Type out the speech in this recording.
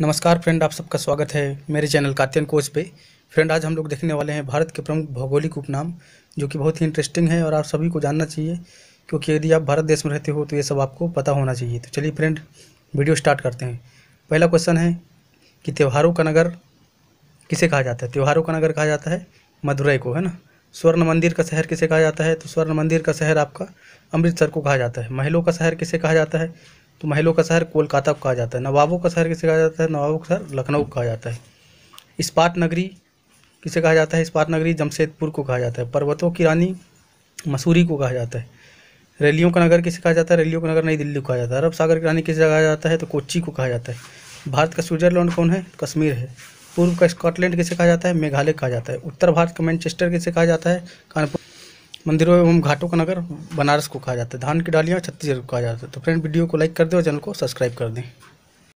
नमस्कार फ्रेंड आप सबका स्वागत है मेरे चैनल कात्यन कोच पे फ्रेंड आज हम लोग देखने वाले हैं भारत के प्रमुख भौगोलिक उपनाम जो कि बहुत ही इंटरेस्टिंग है और आप सभी को जानना चाहिए क्योंकि यदि आप भारत देश में रहते हो तो ये सब आपको पता होना चाहिए तो चलिए फ्रेंड वीडियो स्टार्ट करते हैं पहला क्वेश्चन है कि त्यौहारों का नगर किसे कहा जाता है त्यौहारों का नगर कहा जाता है मदुरई को है ना स्वर्ण मंदिर का शहर किसे कहा जाता है तो स्वर्ण मंदिर का शहर आपका अमृतसर को कहा जाता है महलों का शहर किसे कहा जाता है तो महलों का शहर कोलकाता को कहा जाता है नवाबों का शहर किसे कहा जाता है नवाबों का शहर लखनऊ को कहा जाता है इस्पात नगरी किसे कहा जाता है इस्पात नगरी जमशेदपुर को कहा जाता है पर्वतों की रानी मसूरी को कहा जाता है रैलियों का नगर किसे कहा जाता है रैलियों का नगर नई दिल्ली को कहा जाता है अरब सागर की रानी किसे कहा जाता है तो कोच्ची को कहा जाता है भारत का स्विट्जरलैंड कौन है कश्मीर है पूर्व का स्कॉटलैंड किसे कहा जाता है मेघालय कहा जाता है उत्तर भारत का मैनचेस्टर किसे कहा जाता है कानपुर मंदिरों एवं घाटों का नगर बनारस को कहा जाता है धान की डालियाँ छत्तीसगढ़ को कहा जाता है तो फ्रेंड वीडियो को लाइक कर दें और चैनल को सब्सक्राइब कर दें